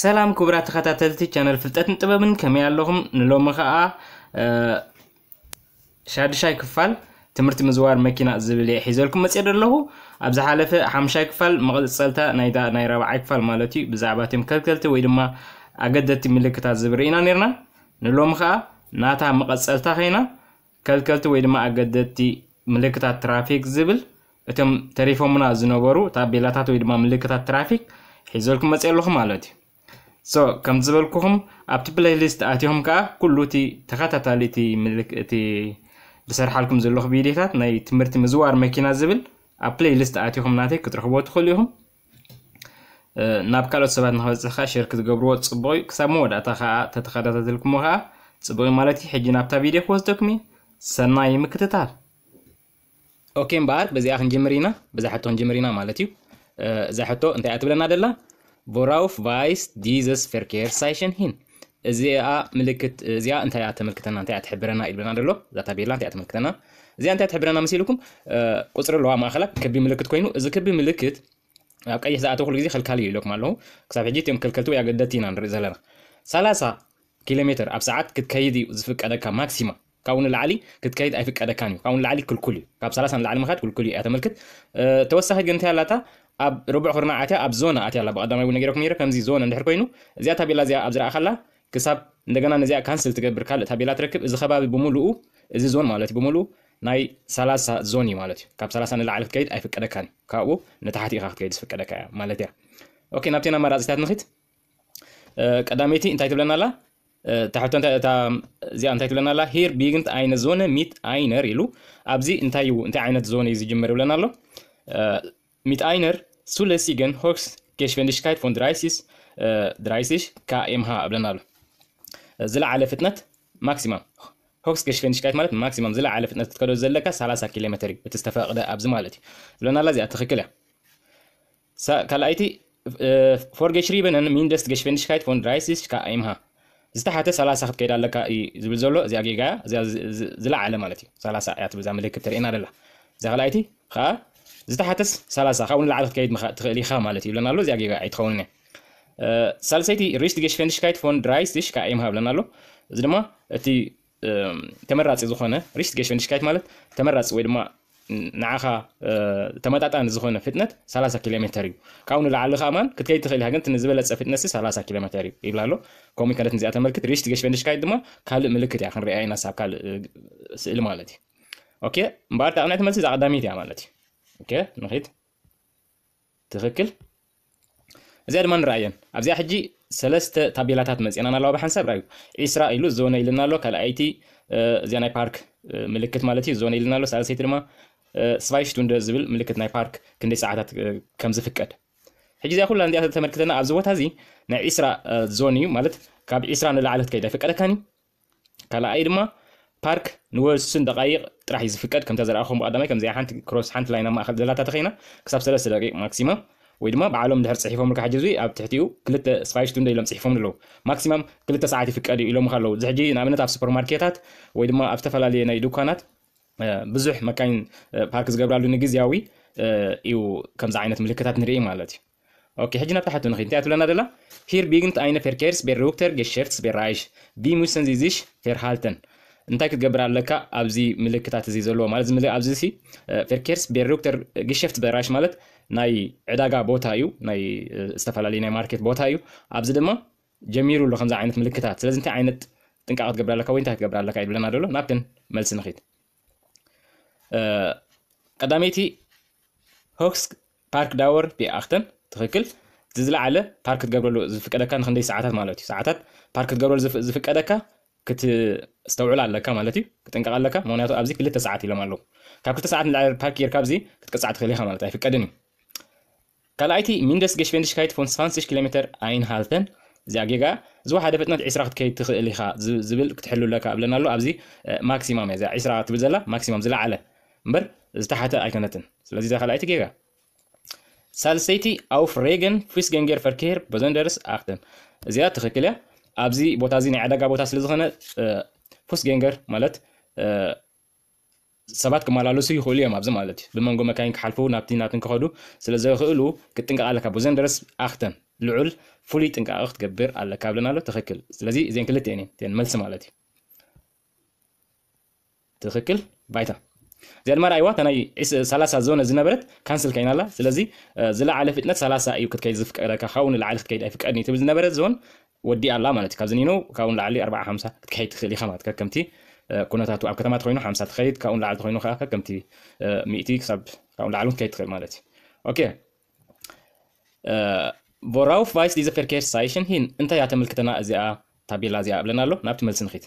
ሰላም ክቡራት ተኸታተልቲ ቻነል ፍልጠትን ጥበብን ከመይ ኣለኹም ንሎሚ ከዓ ሻድሻይ ክፋል ትምህርቲ ምዝዋር መኪና ዝብል እየ ሒዘልኩም መፅእ ኣለኹ ኣብ ዝሓለፈ ሓምሻይ ክፋል መቐፅልታ ናይታ ናይ ረብዓይ ክፋል ማለት እዩ ብዛዕባ እቶም ከልከልቲ ወይ ድማ ኣገደልቲ ምልክታት ዝብል ኢና ነርና ንሎሚ ከዓ ናታ መቐፀልታ ኸይና ከልከልቲ ወይ ድማ ኣገደልቲ ምልክታት ትራፊክ ዝብል እቶም ተሪፎምና ዝነበሩ ታቤላታት ወይ ድማ ምልክታት ትራፊክ ሒዘልኩም መፅእ ኣለኹ ማለት እዩ ሶ ከም ዝበልኩኹም ኣብቲ ፕሌይሊስት ኣትዮም ከዓ ኩሉ እቲ ተኸታታሊ እቲ ዝሰርሓልኩም ዘለኹ ቪድዮታት ናይ ትምህርቲ ምዝዋር መኪና ዝብል ኣብ ፕሌይሊስት ኣትኹም ናተይ ክትረክቦ ትኽእሉ ኢኹም ናብ ካልኦት ሰባት ንክበፅሕ ከዓ ሸር ክትገብርዎ ፅቡቅ እዩ ክሳብ መወዳእታ ከዓ ተተኸታተልኩሞ ከዓ ፅቡቅ ማለት እዩ ሕጂ ናብታ ቪድዮ ክወስደኩም እዩ ሰናይ ምክትታል ኦኬ እምበኣር በዚኣ ክንጀምር ኢና ብዛሕቶ ክንጀምር ኢና ማለት እዩ እዛ ሕቶ እንታይ እያ ትብለና ደላ worauf weist dieses Verkehrszeichen hin? እዚኣ ምልክት እዚኣ እንታይ እያ ተመልክተና እንታይ እያ ትሕብረና ኢልብና ዘሎ እዛ ታቤላ እንታይ እያ ተመልክተና እዚኣ እንታይ ትሕብረና መሲ ኢልኩም ቁፅሪ ኣለዋ ማእኸላ ክቢ ምልክት ኮይኑ እዚ ክቢ ምልክት ኣብ ቀይሕ ዝኣተው ኩሉ ግዜ ከልካሊ እዩ ኢለኩም ኣለኹ ክሳብ ሕጂ እትዮም ከልከልቲ ወይ ኣገደድቲ ኢና ንርኢ ዘለና 30 ኪሎ ሜትር ኣብ ሰዓት ክትከይድ እዩ ዝፍቀደካ ማክሲማ ካብኡ ንላዕሊ ክትከይድ ኣይፍቀደካን እዩ ካብኡ ንላዕሊ ክልኩል እዩ ካብ 30 ንላዕሊ ምካድ ክልኩል እዩ እያ ተመልክት ተወሳኺ ግን እንታይ ኣላታ ኣብ ርቡዕ ኩርና ኣትያ ኣብ ዞና ኣትያ ኣላ ብቀዳማይ እውን ነገረኩም ነረ ከምዚ ዞና እንድሕር ኮይኑ እዚኣ ታቤላ እዚኣ ኣብ ዝረኣ ከላ ክሳብ እንደገና ነዚኣ ካንስል ትገብር ካልእ ታቤላ ትረክብ እዚ ከባቢ ብምሉኡ እዚ ዞን ማለት እዩ ብምሉኡ ናይ 30 ዞን እዩ ማለት እዩ ካብ 30 ንላዕሊ ክትከይድ ኣይፍቀደካን ካብኡ ንታሕቲ ኢካ ክትከይድ ዝፍቀደካ እያ ማለት እያ ኦኬ ናብቲ ና መራፅታት ንኽት ቀዳመይቲ እንታይ ትብለና ኣላ ታሕቶ እንታይ ትብለና ኣላ ሄር ቢግንት ዓይነት ዞነ ሚት ኣይነር ኢሉ ኣብዚ እንታይ እዩ እንታይ ዓይነት ዞነ እዩ ዝጅመር ይብለና ኣሎ ሚት ኣይነር zulässigen Höchstgeschwindigkeit von 30, äh, 30 km/h بلنال زلا على فتنة ماكسيمم شكايت مالت ماكسيمم زلا على فتنة زلا تتكلو زلكا 30 كيلو بتستفاق بتستفاقد أبز مالتي بلنا لازي أتخكله سا كالايتي فور ريبن أن مين دست فين شكايت فون رايسيش سالا ዝተሓተ 30 ክትከይድ ኣለካ زبل ዝብል زي أجي ጌጋ እዚኣ ዝለዓለ ማለት እዩ 30 እያ ትብል እዛ ምልክት ተርእየና ዘላ እዛ ካልኣይቲ خا ዝተሓትስ 30 ካብኡ ንላዕሊ ክትከይድ ትኽእል ኢኻ ማለት እዩ ብለና ኣሎ እዚኣ ጌጋ ኣይትኸውንኒ ሳልሰይቲ ሪስት ጌሽፈን ድሽካ ይትፎን ድራይ ስቲሽ ካዓ እየምሃ ብለና ኣሎ እዚ ድማ እቲ ተመራፂ ዝኾነ ሪስት ጌሽፈን ድሽካይት ማለት ተመራፂ ወይ ድማ ንዓኻ ተመጣጣኒ ዝኾነ ፍጥነት 30 ኪሎ ሜትር እዩ ካብኡ ንላዕሊ ከማን ክትከይድ ትኽእል ኢኻ ግን ንዝበለፀ ፍጥነት 30 ኪሎ ሜትር እዩ ይብላ ኣሎ ከምኡ ከለት ንዚኣ ተመልክት ሪሽት ገሽፈንድሽካይት ድማ ካልእ ምልክት እያ ክንሪኣ ኢና ሳብ ካልእ ስእሊ ማለት እዩ ኦኬ እምበኣር ዳቕናይ ተመልሲ እዛ ቀዳሚት እያ ማለት እዩ اوكي نخيد ትክክል እዚኣ ድማ ንርኣየን ኣብዚኣ ሕጂ ሰለስተ ታቤላታት መፂና ኣለዋ ብሓንሳብ ራእዩ ዒስራ ኢሉ ዞነ ኢልና ኣሎ ካልኣይቲ እዚኣ ናይ ፓርክ ምልክት ማለት እዩ ዞነ ኢልና ኣሎ ሳልሰይቲ ድማ ስቫይሽቱ እንደ ዝብል ምልክት ናይ ፓርክ ክንደይ ሰዓታት ከም ዝፍቀድ ሕጂ እዚኣ ኩላ እንዲኣ ተመልክተና ኣብዚ ቦታ እዚ ናይ ዒስራ ዞን እዩ ማለት ካብ ዒስራ ንላዕሊ ክትከይድ ኣይፈቀደካኒ ካልኣይ ድማ ፓርክ ንወስን ደቃይቕ ጥራሕ እዩ ዝፍቀድ ከምታ ዘረኣኹም ብቀዳማይ ከምዚኣ ሓንቲ ክሮስ ሓንቲ ላይና ማእኸል ዘላታ ተኸይና ክሳብ ሰለስተ ደቂቕ ማክሲማም ወይ ድማ በዓሎም ድሕር ፅሒፎም ልካ ሕጂ እዙ ኣብ ትሕቲኡ ክልተ ስፋይሽቱ ንደ ኢሎም ፅሒፎም ኣለዉ ማክሲማም ክልተ ሰዓት ይፍቀድ እዩ ኢሎም ኣለዉ እዚ ሕጂ ንኣብነት ኣብ ሱፐርማርኬታት ወይ ድማ ኣብ ዝተፈላለየ ናይ ድኳናት ብዙሕ መካይን ፓርክ ዝገብራሉ ንግዜያዊ እዩ ከምዚ ዓይነት ምልክታት ንርኢ ማለት እዩ اوكي حجنا تحت نخيل تاتو لنا دلا هير بيجنت اينا فيركيرس بير روكتر جشيرتس بير رايش بي موسن زيزيش فير هالتن እንታይ ክትገብር ኣለካ ኣብዚ ምልክታት እዚ ዘለዎ ማለት ኣብዚ ሲ ፌርኬርስ ቤርዶክተር ግሸፍት በራሽ ማለት ናይ ዕዳጋ ቦታ እዩ ናይ ዝተፈላለዩ ናይ ማርኬት ቦታ እዩ ኣብዚ ድማ ጀሚሩ ኣሎ ከምዚ ዓይነት ምልክታት ስለዚ እንታይ ዓይነት ጥንቃቐ ክትገብር ኣለካ ወይ እንታይ ክትገብር ኣለካ ይብለና ደሎ ናብተን መልሲ ንኽድ ቀዳመይቲ ሆክስ ፓርክ ዳወር ቢኣክተን ትኽክል ዝዝለዓለ ፓርክ ክትገብረሉ ዝፍቀደካ ንክንደይ ሰዓታት ማለት እዩ ሰዓታት ፓርክ ክትገብረሉ ዝፍቀደካ ክተውዕል ኣለካ ማለት እዩ ክጥንቀቕ ኣለካ ምክንያቱ ኣብዚ ክልተ ሰዓት ኢሎም ኣለዉ ካብ ክልተ ሰዓት ንላዕሊ ፓርክ ጌርካ ኣብዚ ክትቀፅዕ ትኽእል ኢኻ ማለት ኣይፍቀድን እዩ ካልኣይቲ ሚንደስ ገሽፈንድሽካይት ፎን 60 ኪሎ ሜትር ኣይንሃልተን እዚኣ ጌጋ ዝዋ ሓደ ፍጥነት 20 ክትከይድ ትኽእል ኢኻ ዝብል ክትሕልለካ ኣብለና ኣሎ ኣብዚ ማክሲማም እያ 20 ትብል ዘላ ማክሲማም ዝለዓለ እምበር ዝተሓተ ኣይኮነትን ስለዚ እዛ ካልኣይቲ ጌጋ ሳልሰይቲ ኣውፍ ሬገን ፊስ ገንጌር ፈርኬር በዘንደርስ ኣክተን እዚኣ ትኽክል እያ ابزي بوتازي ني عدقا بوتا سلزخنا فوس جينجر مالت سبات كمال على سوي خولي ما بزم مالت بمنغو مكان كحلفو نابتي ناتن كخدو سلزو خولو كتنقا على كابوزن درس اختن لعل فولي تنقا اخت كبير على كابلنا له تخكل سلازي زين كل تاني تين ملس مالتي تخكل بايتا زي المرة أيوة أنا إس سلاسة زون زينبرت كانسل كاين الله سلازي زلا على فتنة سلاسة أيوة كتكيز في كذا كخون العالخ كيد في كأني تبي زينبرت زون ودي الله مالتي كازنينو كاون لعلي 4 5 تكحيت خلي خمات كمتي كوناتاتو اب كتمات خوينو 5 تخيت كاون لعل خوينو خا كمتي 100 كسب كاون لعلون كيت خل مالتي اوكي بوراو فايس ديزا فيركير سايشن هين انت يا تملكتنا ازياء تابيلا ازياء بلنا لو نبت ملسن خيت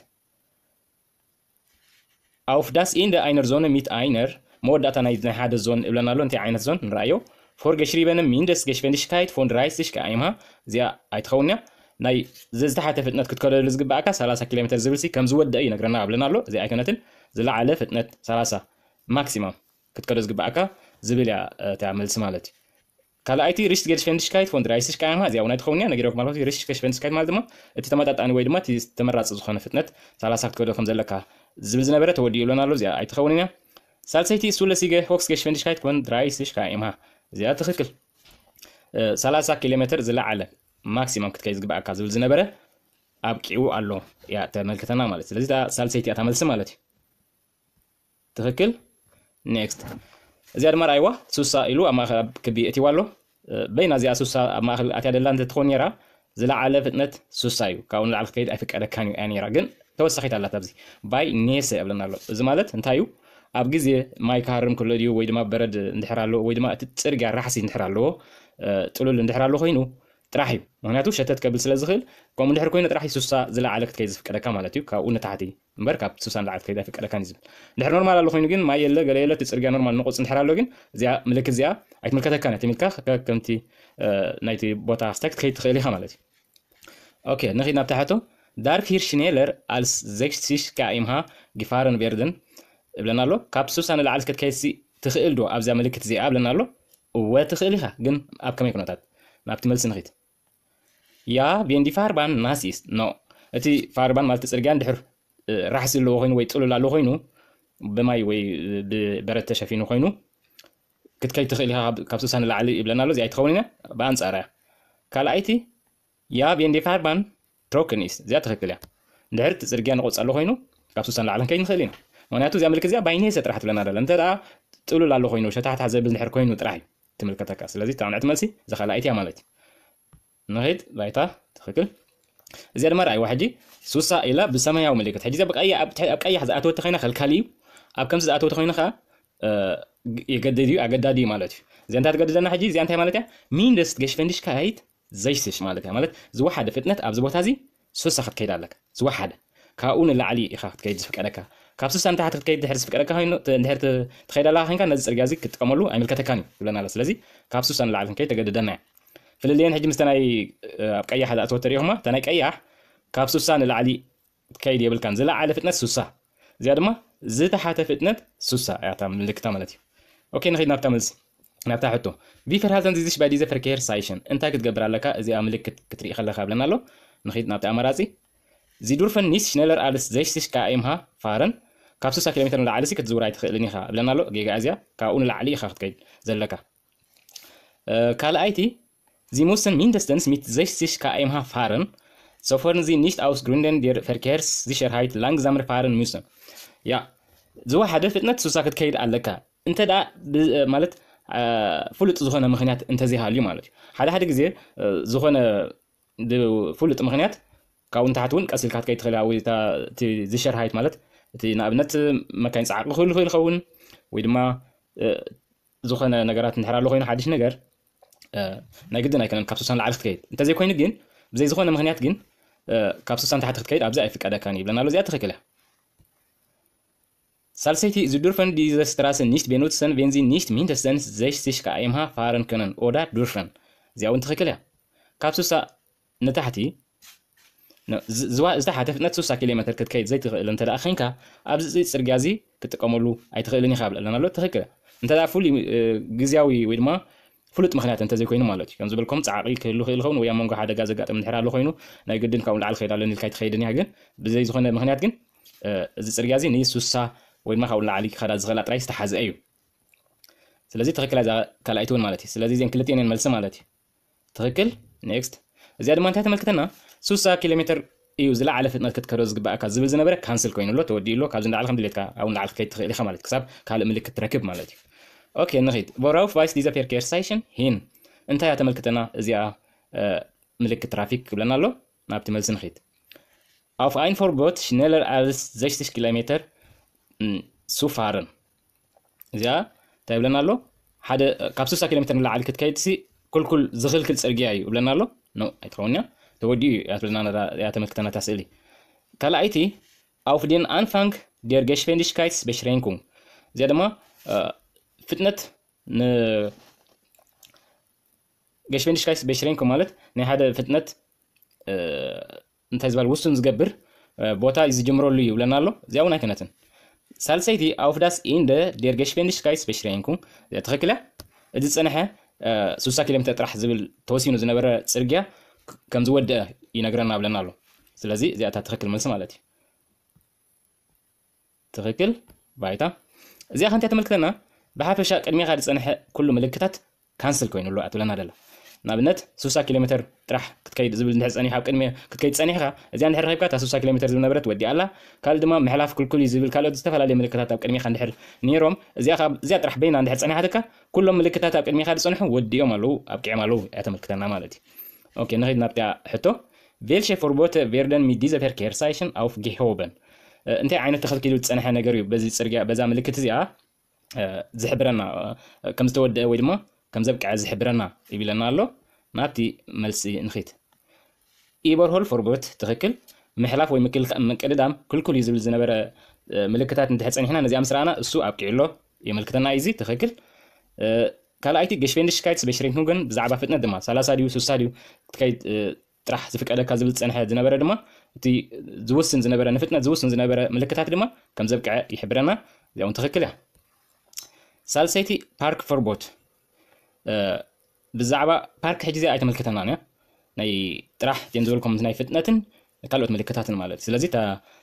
اوف داس ان دا اينر زون ميت اينر مو داتا نايد نهاد زون بلنا لو انت اينر زون نرايو فور جشريبن مين دس جشفندش كايت فون رايس ديش كايمها زياء ايتخونيا ናይ ዝተሓተ ፍጥነት ክትከለሉ ዝግባእካ 30 ኪሎ ሜትር ዝብል ከም ዝወድእ እዩ ነግረና ኣብለና ኣሎ እዚ ኣይኮነትን ዝለዓለ ፍጥነት 30 ማክሲማም ክትከሎ ዝግባእካ ዝብል እያ እታ መልሲ ማለት እዩ ካልኣይቲ ሪስት ጌር ሽፈንድሽካይት ፎንድ ራይስሽካ ማ እዚኣ እውን ኣይትኸውን እያ ነጊሮክ ማለት እዩ ሪስት ሽፈንድሽካይት ማለት ድማ እቲ ተመጣጣኒ ወይ ድማ እቲ ተመራፂ ዝኾነ ፍጥነት 30 ክትከዶ ከም ዘለካ ዝብል ዝነበረ ተወዲኡ ኢሎና ኣሎ እዚኣ ኣይትኸውን እያ ሳልሰይቲ ሱለሲገ ሆክስ ጌር ሽፈንድሽካይት ፎንድ ራይስሽካ ኢምሃ እዚኣ ትኽክል 30 ኪሎ ሜትር ዝለዓለ ማክሲማም ክትከይ ግባእካ ዝብል ዝነበረ ኣብቂዑ ኣሎ እያ ተመልክተና ማለት እዩ ስለዚ ሳልሰይቲ እያ ተመልሲ ማለት እዩ ትክክል ኔክስት እዚኣ ድማ ርኣይዋ ሱሳ ኢሉ ኣብ ማእኸል ኣብ ክቢ እትዋ ኣሎ በይና እዚኣ ሱሳ ኣብ ማእኸል ኣትያ ደላ እንተትኾን ነራ ዝለዓለ ፍጥነት ሱሳ እዩ ካብኡ ንላዕሊ ክከይድ ኣይፍቀደካን እዩ እያ ነራ ግን ተወሳኺት ኣላት ኣብዚ ባይ ኔሰ የብለና ኣሎ እዚ ማለት እንታይ እዩ ኣብ ግዜ ማይ ካሃርም ክሎ ድዩ ወይ ድማ በረድ እንድሕር ኣለዎ ወይ ድማ እቲ ፅርግያ ራሕሲ እንድሕር ኣለዎ ጥሉል እንድሕር ኣለዎ ኮይኑ ጥራሕ እዩ ምክንያቱ ሸተት ከብል ስለ ዝኽእል ከምኡ ድሕሪ ኮይኑ ጥራሕ ሱሳ ዝለዓለ ክትከይድ ዝፍቀደካ ማለት እዩ ካብኡ ንታሕቲ እምበር ካብ ሱሳ ንላዓለ ክትከይድ ኣይፍቀደካን እዩ ዝብል ድሕሪ ኖርማል ኣሎ ኮይኑ ግን ማይ የለ ገለ የለ እቲ ፅርግያ ኖርማል ንቁፅ እንድሕር ኣሎ ግን እዚኣ ምልክት እዚኣ ኣይትምልከተካን እያ ትምልካ ከምቲ ናይቲ ቦታ ክስታይ ክትከይድ ትኽእል ኢኻ ማለት እዩ ኦኬ ንኺድ ናብ ታሕቶ ዳርክ ሂርሽኔለር ኣልስ ዘክሲሽ ካኢምሃ ጊፋርን ቬርድን ይብለና ኣሎ ካብ ሱሳ ንላዓለ ክትከይድሲ ትኽእል ዶ ኣብዚኣ ምልክት እዚኣ ይብለና ኣሎ እወ ትኽእል ኢኻ ግን ኣብ ከመይ ኩነታት ናብቲ መልሲ ንኺድ يا بين دي فاربان ماسيس نو اتي فاربان مالت سرغان دحر راحس لو غين وي تلو لا غينو بماي وي برت تشافينو غينو كنت كاي تخيلها كابسو سان العلي ابلنا لو زي تخونينا بان صار قال ايتي يا بين دي فاربان تروكنيس زي تخيلها دحر تسرغان قص لو غينو سان العلن كاين خلينا ونياتو زي ملك زي باينيس ترحت لنا رل انت تلو لا لو غينو حزب نحر كوينو تراي تملكتك سلازي تاع نعت ملسي زخلا ايتي يا نهيد بايتا تخكل زي المرة أي واحد جي سوسا إلى بسماء يوم الملكة حد يزبك أي أب تح أب أي حز أتو تخينا خل كاليو أب كم زد أتو تخينا خا آه، يقدديو أقددي مالتي زي أنت تقدر زنا حجي زي أنت مالتي مين رست جش فندش كايت زي سش مالتي مالت زو واحد فتنة أب زبوت هذي سوسا خد كيد عليك زو واحد كاون اللي علي إخا كيد زفك أنا كابس سنت حد خد كيد حرس فك أنا كا تخيل الله هين نزل رجازي كتكملو عمل كتكاني ولا نالس لذي كابس سنت اللي علي كيد تقدر ፍልልየን ሕጂ ምስ ናይ ኣብ ቀያሕ ዳ እትወተሪኦኹማ እታ ናይ ቀያሕ ካብ 60 ንላዕሊ ትከይድ የብልካን ዝለዓለ ፍጥነት 60 እዚኣ ድማ ዝተሓተ ፍጥነት 60 እያታ ምልክታ ማለት እዩ ኦኬ ንኸይድ ናብታ መልሲ ናብታ ሕቶ ቪፈርሃልተን ዚዚሽ ባይ ዲዘ ፈርኬር ሳይሽን እንታይ ክትገብር ኣለካ እዚኣ ምልክት ክትርኢ ከለካ ብለና ኣሎ ንኸይድ ናብቲ ኣመራፂ ዚ ዱርፈን ኒስ ሽነለር ኣልስ ዘይሽሽ ከዓ ኢምሃ ፋረን ካብ 60 ኪሎ ሜትር ንላዕሊ ሲ ክትዝውራ ኣይትኽእልን ኢኻ ብለና ኣሎ ጌጋ እዚያ ካብኡ ንላዕሊ ኢኻ ክትከይድ ዘለካ ካልኣይቲ Sie mussten mindestens mit 60 km/h fahren, sofern sie nicht aus Gründen der Verkehrssicherheit langsamer fahren müssen. ያ ዝዋ ሓደ ፍጥነት 60 ክትከይድ ኣለካ እንተ ደኣ ማለት ፍሉጥ ዝኾነ ምክንያት እንተዘይሃልዩ ማለት እዩ ሓደ ሓደ ግዜ ዝኾነ ብፍሉጥ ምክንያት ካብኡ ንታሕቲ እውን ቀሲልካ ትከይድ ትኽእል ወይ ዝሸርሃይት ማለት እቲ ንኣብነት መካይን ፀዓቂ ክህሉ ክእል ይኸውን ወይ ድማ ዝኾነ ነገራት እንድሕር ኣሎ ኮይኑ ሓድሽ ነገር ናይ ግድን ኣይኮነን ካብ 60 ላዕሊ ክትከይድ እንተዘይኮይኑ ግን ብዘይዝኾነ ምክንያት ግን ካብ 60 ታሕቲ ክትከይድ ኣብዛ ኣይፍቀደካን ይብለና ኣሎ እዚኣ ትኽክለ Salseiti, sie dürfen diese Straße nicht benutzen, wenn sie nicht mindestens 60 km/h fahren können oder dürfen. Sie auch unterkelle. Kapsusa نتحتي زوا ዝተሓተ ነቲ 60 ኪሎ ሜትር ክትከይድ ዘይትኽእል እንተ ደኣ ኮይንካ ኣብዚ ፅርግያ እዚ ክትጥቀመሉ ኣይትኽእልን ኢኻ ብለና ኣሎ ትኽክለ እንተ ደኣ ፍሉይ ግዝያዊ ወይ ድማ ፍሉጥ ምክንያት እንተዘይኮይኑ ማለት እዩ ከም ዝበልኩም ፃዕቂ ክህሉ ክእል ኸውን ወይ ኣብ መንጎ ሓደ ጋዘጋጥም ንድሕር ኣሎ ኮይኑ ናይ ግድን ካብኡ ንላዓል ክኸይድ ኣሎ ንልካ ይትኸይድን እያ ግን ብዘይ ዝኾነ ምክንያት ግን እዚ ፅርግያ እዚ ንሱሳ ወይ ድማ ካብኡ ንላዓሊ ክኸዳ ዝኽእላ ጥራይ ዝተሓዝአ እዩ ስለዚ ትክክል ካልኣይት እውን ማለት እዩ ስለዚ እዚአን ክልጥን እየን መልሲ ማለት እዩ ትክክል ኔክስት እዚኣ ድማ እንታይ ተመልክተና 60 ኪሎ ሜትር እዩ ዝለዓለ ፍጥነት ክትከዶ ዝግባእካ ዝብል ዝነበረ ካንስል ኮይኑሎ ተወዲኡሎ ካብዚ ንላዓል ከም ድሌትካ ኣብኡ ንላዓል ክትከይድ ትኽእል ኢኻ ማለት እዩ ክሳብ ካልእ ምልክት ትረክብ ማለት እዩ اوكي نغيد بوراوف فايس ديزابير كير ሳይሽን ሂን እንታይ እያ ተመልክተና እዚኣ ምልክት ትራፊክ ክብለና ኣሎ ናብቲ መልሲ ንኽድ auf ein Verbot schneller als 60 ኪሎ ሜትር zu fahren እዚኣ እንታይ ይብለና ኣሎ ሓደ ካብ 60 ኪሎ ሜትር ንላዕሊ ክትከይድ ሲ ኩልኩል ዝኽልክል ፅርግያ እዩ ይብለና ኣሎ ኖ ኣይትኸውን እያ ተወዲኡ እያ ትብለና እያ ተመልክተና እታ ስእሊ ካልኣይቲ auf den Anfang der Geschwindigkeitsbeschränkung እዚኣ ድማ فتنت ن قش فينش كايس بشرينكم مالت ني هذا فتنت انت زبال وسن زقبر بوتا از جمرو لي يبلنا له زي اون اكنتن سالسيتي اوف داس ان ده دير قش فينش كايس بشرينكم تخكله اد صنحه سوسا كيلم تطرح زبل توسينو زنبر صرغيا كم زود ينغرنا بلنا له سلازي زي اتا تخكل ملس مالتي تخكل بايتا زي خنت يتملكنا بحافشة قدمي خالي صنح كل ملكتات كانسل كوين ولو أتو لنا دلو نابنت سوسا كيلومتر راح كتكيد زبل نحس أني حاب قدمي كتكيد صنح خا إذا عند حرقة تا سوسا كيلومتر زبل نبرت ودي الله قال دما محلاف كل كل زبل كالو تستفل عليه ملكتات قدمي خان دحر نيروم إذا خا زيات راح بين عند حرقة صنح هذاك كل ملكتات قدمي خالي صنح ودي يوم لو أبكي عمله أتم ملكتنا مالتي أوكي نريد نبدأ حتو Welche Verbote werden mit dieser Verkehrszeichen aufgehoben? Äh, انت عينه تخلكي لو تصنحها نغريو بزي صرغا بزا ملكتي زيها ዝሕብረና ከም ዝተወድአ ወይ ድማ ከም ዘብቅዐ ዝሕብረና ይብለና ኣሎ ናብቲ መልሲ ንኺት ኢበርሆል ፎርጎት ትኽክል ምሕላፍ ወይ ምቅልዳም ክልኩል እዩ ዝብል ዝነበረ ምልክታት እንተሕፀኒሕና ነዚኣ ምስ ረኣና እሱ ኣብቂዑሎ የመልክተና እዩ እዚ ትኽክል ካልኣይቲ ገሽፌንድሽካይት ስቤሽሬንክኑ ግን ብዛዕባ ፍጥነት ድማ ሳላሳ ድዩ ስሳ ድዩ ክትከይድ ጥራሕ ዝፍቀደካ ዝብል ዝፀንሐ ዝነበረ ድማ እቲ ዝውስን ዝነበረ ንፍጥነት ዝውስን ዝነበረ ምልክታት ድማ ከም ዘብቅዐ ይሕብረና እዚያውን ትኽክል እያ ሳልሰይቲ ፓርክ ፎርቦት ብዛዕባ ፓርክ ሕጂ እዚኣ ኣይተመልከተናን ናይ ጥራሕ እዜን ዝበልኩም ናይ ፍጥነትን ካልኦት ምልክታትን ማለት እዩ ስለዚ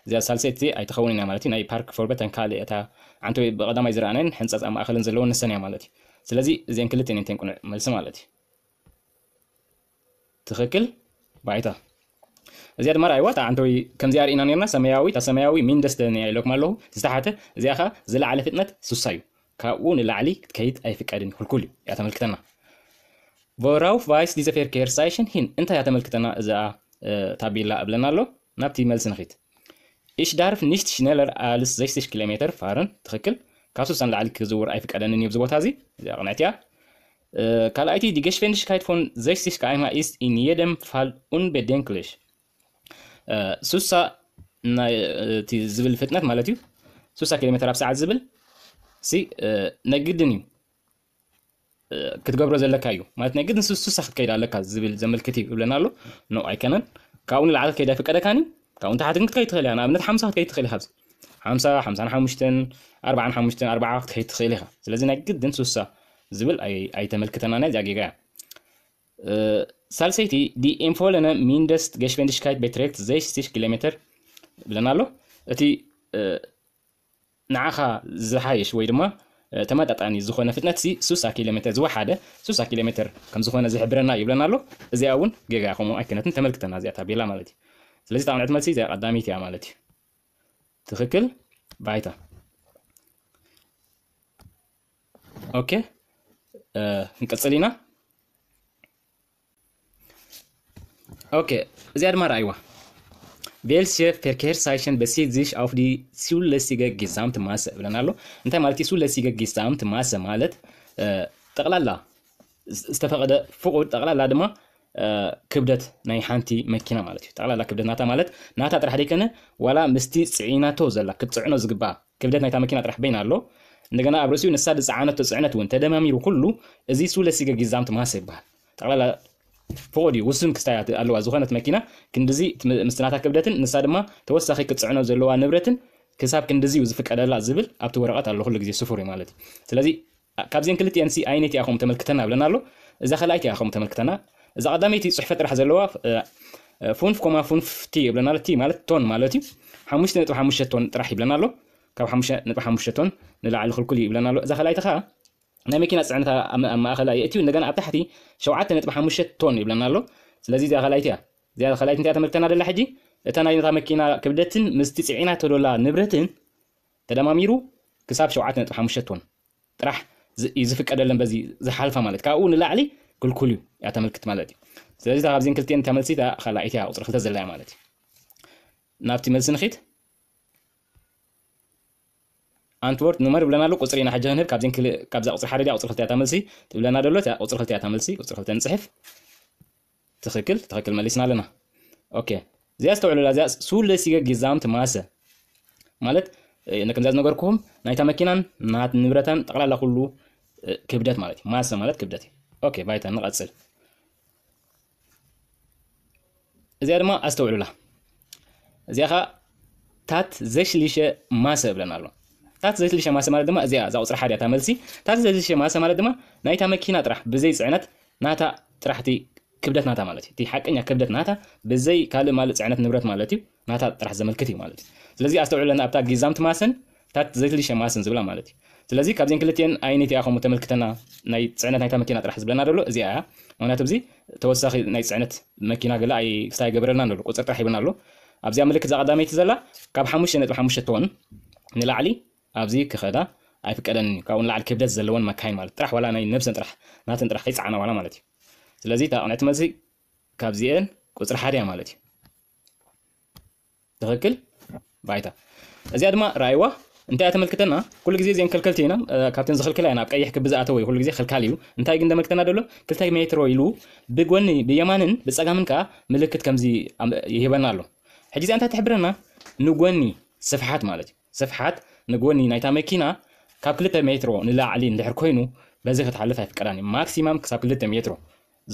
እዚኣ ሳልሰይቲ ኣይትኸውን ኢና ማለት እዩ ናይ ፓርክ ፎርቦት ካልእ እታ ዓንቲ ብቐዳማይ ዝረኣናን ሕንፃፅ ኣብ ማእኸልን ዘለዎ ንሰን እያ ማለት እዩ ስለዚ እዚአን ክልተ ነንተን ቁንዕ መልሲ ማለት እዩ ትኽክል ባይታ እዚኣ ድማ ርኣይዋ እታ ዓንተወይ ከምዚኣ ርኢና ነርና ሰማያዊ እታ ሰማያዊ ሚን ደስ ተኒያ ኢለኩም ኣለኹ ዝተሓተ እዚኣ ኸ ዝለዓለ ፍጥነት ስሳ እዩ كون العلي كيد أي فكرين كل كلي يا تمل كتنا وراوف فايس ديزا فير كير سايشن هين انت يا تمل كتنا اذا اه تابيلا قبلنا له نبتي مال سنخيت ايش دارف نيشت شنالر الس 60 كيلومتر فارن تخكل كاسو سان العلي كزور اي فكرين نيبز بوتازي اذا غنعتيا اه قال ايتي دي جش فينش كايت فون 60 كايما ايست ان يدم فال انبدنكلش سوسا نا تي زبل فتنات مالتيو سوسا كيلومتر بساعة زبل ነግድን እዩ ክትገብሮ ዘለካ እዩ ማለት ናይ ግድን ስሱሳ ክትከይድ ኣለካ ዝብል ዘመልክት እዩ ይብለና ኣሎ ኖ ኣይከነን ካብኡ ንላዕሊ ክትከይድ ኣይፈቀደካኒ ካብኡ ንታሕቲ ክትከይድ ትኽእል እያ ንኣብነት ሓምሳ ክትከይድ ትኽእል ኢኻ ብዚ ሓምሳ ሓምሳን ሓሙሽተን ኣርባዓን ሓሙሽተን ኣርባዓ ክትከይድ ትኽእል ኢኻ ስለዚ ናይ ግድን ስሱሳ ዝብል ኣይተመልክተናና እዚኣ ጌጋ እያ ሳልሰይቲ ዲ ኢንፎለነ ሚንደስት ገሽበንድሽካይት ቤትሬክት ዘይስቲሽ ኪሎ ሜትር ብለና ኣሎ እቲ ንዓኻ ዝሓየሽ ወይ ድማ ተመጣጣኒ ዝኾነ ፍጥነት ሲ 60 ኪሎ ሜትር ዝወሓደ 60 ኪሎ ሜትር ከም ዝኾነ ዝሕብረና ይብለና ኣሎ እዚኣ እውን ጌጋ ከምኡ ኣይኮነትን ተመልክተና እዚኣ ታቤላ ማለት እዩ ስለዚ ጣቕንዕት መልሲ እዚኣ ቀዳሚት እያ ማለት እዩ ትኽክል ባይታ ኦኬ ክንቀፅል ኢና ኦኬ እዚኣ ድማ ረኣይዋ welche Verkehrszeichen bezieht sich auf die zulässige Gesamtmasse ብለናሉ እንታይ ማለት እዩ zulässige Gesamtmasse ማለት ጠቕላላ ዝተፈቐደ ፍቑድ ጠቕላላ ድማ ክብደት ናይ ሓንቲ መኪና ማለት እዩ ጠቕላላ ክብደት ናታ ማለት ናታ ጥራሕ ደይኮነ ዋላ ምስቲ ፅዒናቶ ዘላ ክትፅዕኖ ዝግባእ ክብደት ናይታ መኪና ጥራሕ በይና ኣሎ እንደገና ኣብ ርእሲኡ ንሳ ዝፀዓነቶ ፅዕነት እውን ተደማሚሩ ኩሉ እዚ ሱለሲገ ጊዛምቲ ማሰ ይበሃል ጠቕላላ ፍቑድ እዩ ውስን ክስታያት ኣለዋ ዝኾነት መኪና ክንዲዚ ምስትናታ ክብደትን ንሳ ድማ ተወሳኺ ክፅዕኖ ዘለዋ ንብረትን ክሳብ ክንዲዚ እዩ ዝፍቀደላ ዝብል ኣብቲ ወረቐት ኣሎ ኩሉ ግዜ ስፉር እዩ ማለት እዩ ስለዚ ካብዚአን ክልቲአን ሲ ዓይነት እያ ከምኡ ተመልክተና ኣብለና ኣሎ እዛ ካልኣይቲ እያ ከምኡ ተመልክተና እዛ ቀዳመይቲ ፅሑፈ ጥራሕ ዘለዋ ፉንፍ ኮማ ፉንፍ ቲ ይብለና ቲ ማለት ቶን ማለት እዩ ሓሙሽተ ነጥቢ ሓሙሽተ ቶን ጥራሕ ይብለና ኣሎ ካብ ሓሙሽተ ነጥቢ ሓሙሽተ ቶን ንላዕሊ ክልኩል ይብለና ኣሎ እዛ ካልኣይቲ ከዓ ناي مكينة صعنتها أم أم أخلاق يأتي وندقان أب تحتي شو عاد تنتبه حمشة تون يبلنا له لذيذ يا خلايتها زي هذا خلايتها تعتمد مرتين على الحجي أتانا إذا مكينة كبدتين مستسعينها تقول لا نبرتين تدا ما ميرو كساب شو عاد تنتبه حمشة تون راح يزفك أدل لما زي زي حالفة مالت كأون لا علي كل كل يعتمد كت مالتي لذيذ هذا زين كل تين تعمل سيدا خلايتها وترخلت زلها مالتي نابتي مزنخيت أنتورت نمر بلنا لو قصري نحجة نهر كابزين كل كابز أقصر حريدي أقصر خلتي أتملسي تبلنا دلوت أقصر خلتي أتملسي أقصر خلتي نصحف تخكل تخكل ما ليسنا لنا أوكي زي استوعلوا لازم سول سيجا جزام تماسة مالت إنكم زاز نقركم نايتا مكينا نات نبرتان تقرأ لا كله كبدات مالتي ماسة مالت كبدتي أوكي بايتا نقصر زي ما استوعلوا لا زي خا تات زش ليش ماسة بلنا لهم ታሕቲ ዘይትልሸ ማሰ ማለት ድማ እዚኣ እዛ ቁፅሪ ሓደ እታ መልሲ ታሕቲ ዘይትልሸ ማሰ ማለት ድማ ናይታ መኪና ጥራሕ ብዘይ ፅዕነት ናታ ጥራሕቲ ክብደት ናታ ማለት እዩ እቲ ሓቀኛ ክብደት ናታ ብዘይ ካልእ ማለት ፅዕነት ንብረት ማለት እዩ ናታ ጥራሕ ዘመልክት እዩ ማለት እዩ ስለዚ ኣስተውዕለና ኣብታ ጊዛምቲ ማስን ታሕቲ ዘይትልሸ ማስን ዝብላ ማለት እዩ ስለዚ ካብዚን ክልትኤን ኣይነት ኢኣ ከምኡ ተመልክተና ናይ ፅዕነት ናይታ መኪና ጥራሕ ዝብለና ደሎ እዚኣ እያ ምክንያቱ እዚ ተወሳኺ ናይ ፅዕነት መኪና ገለ ኣይ ክስታይ ገብረልና ደሎ ቁፅር ጥራሕ ይብልና ኣሎ ኣብዚኣ ምልክት ዛ ቀዳመይቲ ዘላ ካብ 5.5 ቶን ንላዕሊ ኣብዚ ክኸዳ ኣይፍቀደንን እዩ ካብኡ ንላዕሊ ክብደት ዘለወን መካይን ማለት ጥራሕ ዋላ ናይ ነብሰን ጥራሕ ናተን ጥራሕ ከይፀዓናዋላ ማለት እዩ ስለዚ እታ ቅንዕቲ መሲ ካብዚአን ቁፅሪ ሓደ እያ ማለት እዩ ትኽክል ባይታ እዚኣ ድማ ራእይዋ እንታይ እያ ተመልክተና ኩሉ ግዜ እዚአን ከልከልቲ ኢና ካብተን ዝኽልክላ ኢና ኣብ ቀይሕ ክቢ ዝኣተወ እዩ ኩሉ ግዜ ክልካል እዩ እንታይ ግን ተመልክተና ደሎ ክልተ ሜትሮ ኢሉ ብጎኒ ብየማንን ብፀጋምን ከዓ ምልክት ከምዚ ይህበና ኣሎ ሕጂ እዚኣ እንታይ ትሕብረና ንጎኒ ስፍሓት ማለት እዩ ስፍሓት ንጎኒ ናይታ መኪና ካብ 2 ሜትሮ ንላዕሊ እንድሕር ኮይኑ በዚ ክትሓልፍ ኣይፍቀዳን እዩ ማክሲማም ክሳብ 2 ሜትሮ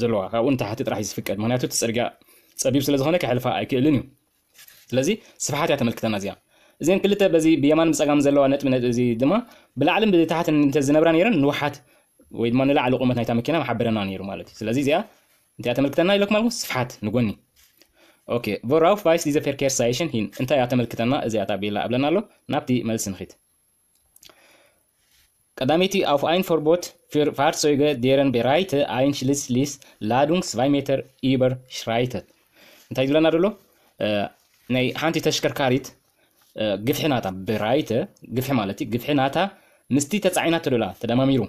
ዘለዋ ካብኡ ንታሕቲ ጥራሕ እዩ ዝፍቀድ ምክንያቱ እቲ ፅርግያ ፀቢብ ስለ ዝኾነ ክሕልፋ ኣይክእልን እዩ ስለዚ ስፍሓት እያ ተመልክተና እዚኣ እዚአን ክልተ በዚ ብየማን ብፀጋም ዘለዋ ነጥቢ ነጥቢ እዚ ድማ ብላዕልን ብታሕትን እንተዝነብራ ነይረን ንውሓት ወይ ድማ ንላዕሊ ቁመት ናይታ መኪና ማሓበረና ነይሩ ማለት እዩ ስለዚ እዚኣ እንታይ ተመልክተና ኢለኩም ማለት ስፍሓት ንጎኒ اوكي vorauf weiß dieser Verkehrszeichen hin انت يعتمد كتنا زي تعبير لا قبلنا له نبتي መልስ نخيت قدامتي auf ein Verbot für Fahrzeuge deren Breite einschließlich Ladung 2 Meter überschreitet انت يقولنا له ናይ ሓንቲ ተሽከርካሪት ግፍሕናታ ብራይተ ግፍሒ ማለት እዩ ግፍሕናታ ምስቲ ተፃዒናቶ ደላ ተደማሚሩ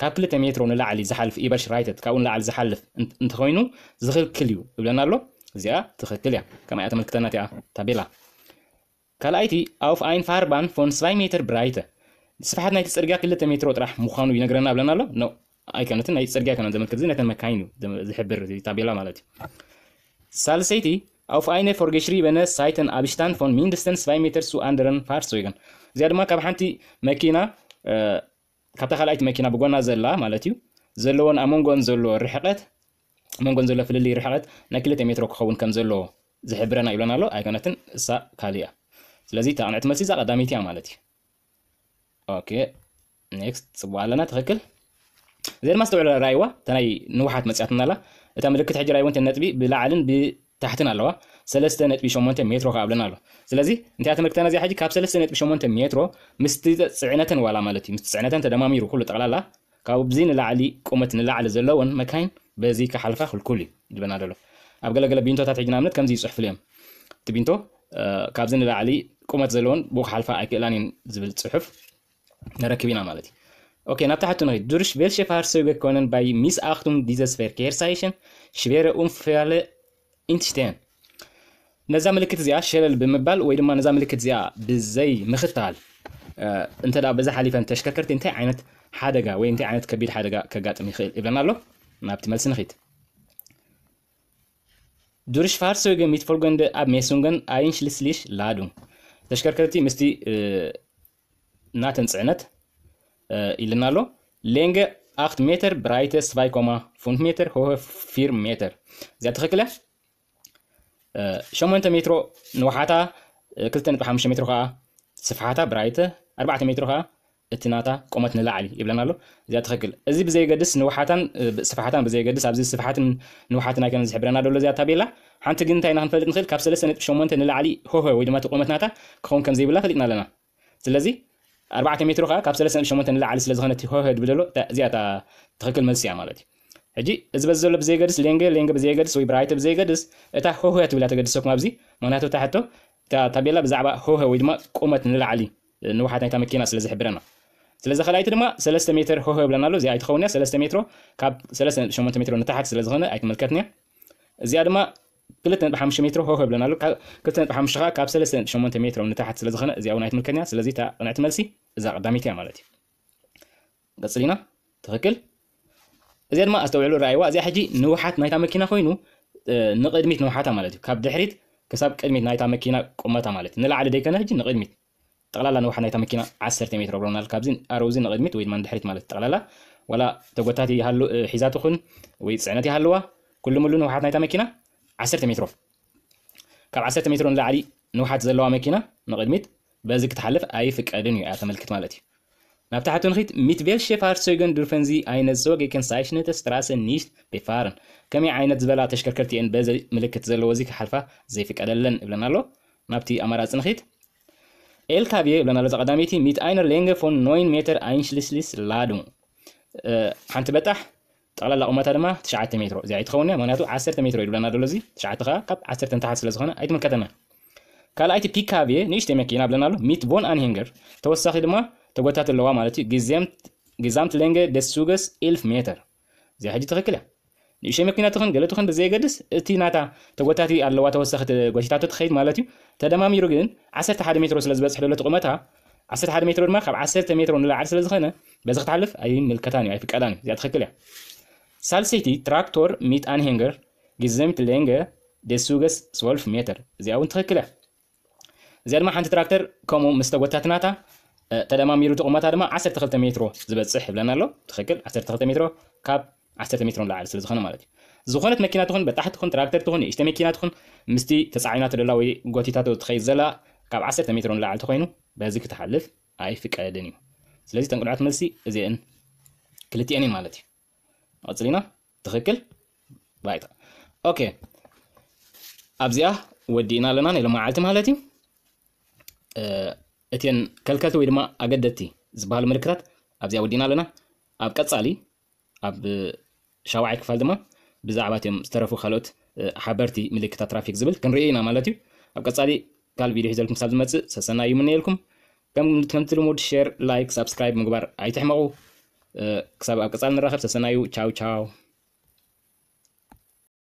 ካብ ክልተ ሜትሮ ንላዕሊ ዝሓልፍ ኢበሽ ራይተት ካብኡ ንላዕሊ ዝሓልፍ እንተኮይኑ ዝኽልክል እዩ ይብለና ኣሎ እዚኣ ትኽክል እያ ከማ እያ ተመልክተና እቲኣ ታቤላ ካልኣይቲ ኣውፍ ኣይን ፋርባን ፎን 2 ሜትር ብራይተ ስፋሓት ናይቲ ፅርግያ 2 ሜትሮ ጥራሕ ምዃኑ ይነግረና ብለና ኣሎ ኖ ኣይከነትን ናይ ፅርግያ ኣይኮነ ዘመልክት እዚ ነተን መካይን እዩ ዝሕብር ታቤላ ማለት እዩ ሳልሰይቲ ኣውፍ ኣይነ ፎርጌሽሪ በነ ሳይተን ኣብሽታን ፎን ሚንድስተን mindestens ሜትር ሱ ኣንደረን anderen Fahrzeugen. እዚኣ ድማ ካብ ሓንቲ መኪና ካብታ ካልኣይቲ መኪና ብጎና ዘላ ማለት እዩ ዘለዎን ኣብ መንጎን ዘሎ ርሕቐት መንጎን ዘሎ ፍልሊ ርሕቐት ናይ ክልተ ሜትሮ ክኸውን ከም ዘለዎ ዝሕብረና ይብለና ኣሎ ኣይኮነትን እሳ ካልእ እያ ስለዚ እታ ቅንዕቲ መልሲ እዛ ቀዳሚት እያ ማለት እዩ ኦኬ ኔክስት ፅቡቅ ኣለና ትኽክል እዚ ድማ ዝተውዕሎ ራእይዋ እታ ናይ ንውሓት መፅያትና ኣላ እታ ምልክት ሕጂ ራእይ እውን ነጥቢ ብላዕልን ብታሕትን ኣለዋ ሰለስተ ነጥቢ ሸሞንተ ሜትሮ ከዓ ኣብለና ኣሎ ስለዚ እንታይ ትምህርተና እዚኣ ሕጂ ካብ ሰለስተ ነጥቢ ሸሞንተ ሜትሮ ምስቲ ፅዕነተን ዋላ ማለት እዩ ምስቲ ፅዕነተን ተደማሚሩ ኩሉ ጠቕላላ ካብዚ ንላዕሊ ቁመት ንላዕሊ ዘለዎን መካይን በዚ ክሓልፋ ክልኩል እዩ ይድበና ደሎ ኣብ ገለገለ ቢንቶታት ሒዝና እምነት ከምዚ ይፅሑፍ ልዮም እቲ ቢንቶ ካብዚ ንላዕሊ ቁመት ዘለዎን ብኡ ክሓልፋ ኣይክእላን እየን ዝብል ፅሑፍ ንረክብ ኢና ማለት እዩ Okay, nach der Hatunheit. Durch welche Fahrzeuge können bei Missachtung dieses Verkehrszeichen schwere Unfälle entstehen? ነዛ ምልክት እዚኣ ሸለል ብምባል ወይ ድማ ነዛ ምልክት እዚኣ ብዘይ ምኽታል እንተ በዛ ሓሊፈን ተሽከርከርቲ እንታይ ዓይነት ሓደጋ ወይ እንታይ ዓይነት ከቢድ ሓደጋ ከጋጥም ይኽእል ይብለና ኣሎ Im optimalsten Ritt. Durch Fahrzeuge mit folgenden Abmessungen einschließlich Ladung. Das ist ተሽከርከርቲ ምስቲ እናተንፅዕነት ኢልና ኣሎ Länge 8 Meter, Breite 2,5 Meter, ሆሆ 4 ሜትር እዚኣ ትኽክለ 8 ሜትሮ ንዋሓታ 2.5 ሜትሮ ከዓ ስፍሓታ ብራይተ 4 ሜትሮ ከዓ እቲ ናታ ቆመት ንላዕሊ ይብለና ኣሎ እዚኣ ትኽክል እዚ ብዘይገድስ ንውሓታን ስፍሓታን ብዘይገድስ ኣብዚ ስፍሓትን ንውሓትን ኣይከነ ዝሕብረና ደሎ እዚኣ ታቤላ ሓንቲ ግን እንታይ ኢና ክንፈልጥ ንኽእል ካብ 3.8 ንላዕሊ ሆሆ ወይ ድማ እቲ ቁመት ናታ ክኸውን ከም ዘይብላ ፈሊጥና ኣለና ስለዚ 4 ሜትሮ ከዓ ካብ 3.8 ንላዕሊ ስለ ዝኾነት ሆሆ ድብል ዘሎ እዚኣ ትኽክል መልሲ እያ ማለት እዩ ሕጂ እዚ በዚ ዘሎ ብዘይገድስ ሌንገ ሌንገ ብዘይገድስ ወይ ብራይተ ብዘይገድስ እታ ሆሆ ትብላ ተገድሰኩም ኣብዚ ምክንያቱ እታ ሕቶ ታቤላ ብዛዕባ ሆሆ ወይ ድማ ቁመት ንላዕሊ ንውሓት ናይታ መኪና ስለ ዝሕብረና سلسة خلاص أيتها ما سلسة متر هو هو بلانالو زي أيت خونة سلسة متر كاب سلسة شو متر متر نتاعك سلسة خونة أيت ملكتني زيادة ما كلتن بحمش متر هو هو بلانالو كا كلتن بحمش غا كاب سلسة شو متر نتاعك سلسة خونة زي أون أيت ملكتني سلسة زي تا أون أيت ملسي زي قدامي تي عملتي قصلينا تفكر زي ما استوعلو رأيوا زي حجي نوحات نايت مكينة خوينو نقد ميت نوحات عملتي كاب دحريت كساب قد ميت نايت مكينة قمة عملتي نلا على ديكنا حجي نقد ميت تغلالا نوحنا نيتا مكينة عسر تيميت روبرونا الكابزين أروزين غدميت ويد من دحريت مالت تغلالا ولا توقتاتي هالو حيزاتو خن ويد سعناتي هالوا كل ملو نوحات نيتا مكينة عسر تيميت روف كار عسر تيميت رون لعلي نوحات زلوا مكينة نغدميت بازك تحلف أي فك أدنيو أعطا ملكت مالتي نبتحتون خيط ميت بيل شفار سيغن دورفنزي أين الزوغ يكن سايشنة ستراسة نيشت بفارن كمي عينة زبالة تشكر كرتي أن بازي ملكة زلوزيك حلفة زي فك أدلن إبلنالو نبتي أمارات نخيط LKW لنا لزق دميتي ميت أين لينغ فون 9 متر أينشلسلس لادون أه حنت بتح طالع لا أمة تدمع تشعت مترو زي عيد خونة مناتو عشرة مترو لنا دلوزي تشعت خا كاب عشرة تنتحس لزخنا عيد من كتنا كلا عيد بيك كافي نيش تمي كينا بلنا له ميت بون أن هينجر توسع خدمة تقطعت اللوا مالتي جزمت جزمت لينغ دسوجس 1000 متر زي عيد تغكلا نيش تمي كينا تخن قلت تخن بزي قدس تي ناتا تقطعتي اللوا توسع خد تخيد مالتي ተደማሚሩ ግን 11 ሜትሮ ስለ ዝበፅሕ ደሎ ቁመታ 11 ሜትሮ ድማ ካብ 10 ሜትሮ ንላዕሊ ስለ ዝኾነ በዚ ክትሓልፍ ኣይምልከታን እዩ ኣይፍቀዳን እዩ እዚኣ ትኽክል እያ ሳልሰይቲ ትራክቶር ሚት አንሄንገር ግዘምት ሌንገ ደሱገስ 12 ሜትር እዚኣ እውን ትኽክል እያ እዚኣ ድማ ሓንቲ ትራክተር ከምኡ ምስ ተጎታትናታ ተደማሚሩ እቲ ቁመታ ድማ 12 ሜትሮ ዝበፅሕ ይብለና ኣሎ ትኽክል 12 ሜትሮ ካብ 10 ሜትሮ ንላዕሊ ስለ ዝኾነ ማለት እዩ ዝኾነት መኪና ትኹን በታሕቲ ትኹን ትራክተር ትኹን ንእሽተ መኪና ትኹን ምስቲ ተፃዒናቶ ደላ ወይ ጎቲታቶ ትኸይድ ዘላ ካብ 10 ሜትሮ ንላዕሊ ተኮይኑ በዚ ክትሓልፍ ኣይፍቀድን እዩ ስለዚ ተንቅልዓት መልሲ እዚአን ክልቲአን እየን ማለት እዩ ቀፅሊና ትኽክል ባይታ ኦኬ ኣብዚኣ ወዲእና ኣለና ናይሎም መዓልቲ ማለት እዩ እቲን ከልከልቲ ወይ ድማ ኣገደድቲ ዝበሃሉ ምልክታት ኣብዚኣ ወዲእና ኣለና ኣብ ቀፃሊ ኣብ ሻውዓይ ክፋል ድማ ብዛዕባ እትዮም ዝተረፉ ካልኦት ሓበርቲ ምልክታት ትራፊክ ዝብል ክንርኢ ኢና ማለት እዩ ኣብ ቀፃሊ ካል ቪድዮ ሒዘልኩም ክሳብ ዝመፅእ ሰሰና እዩ ምነየልኩም ከምቲ ልሙድ ሸር ላይክ ሳብስክራይብ ምግባር ኣይትሕመቑ ክሳብ ኣብ ቀፃሊ ንራኸብ ሰሰና እዩ ቻው ቻው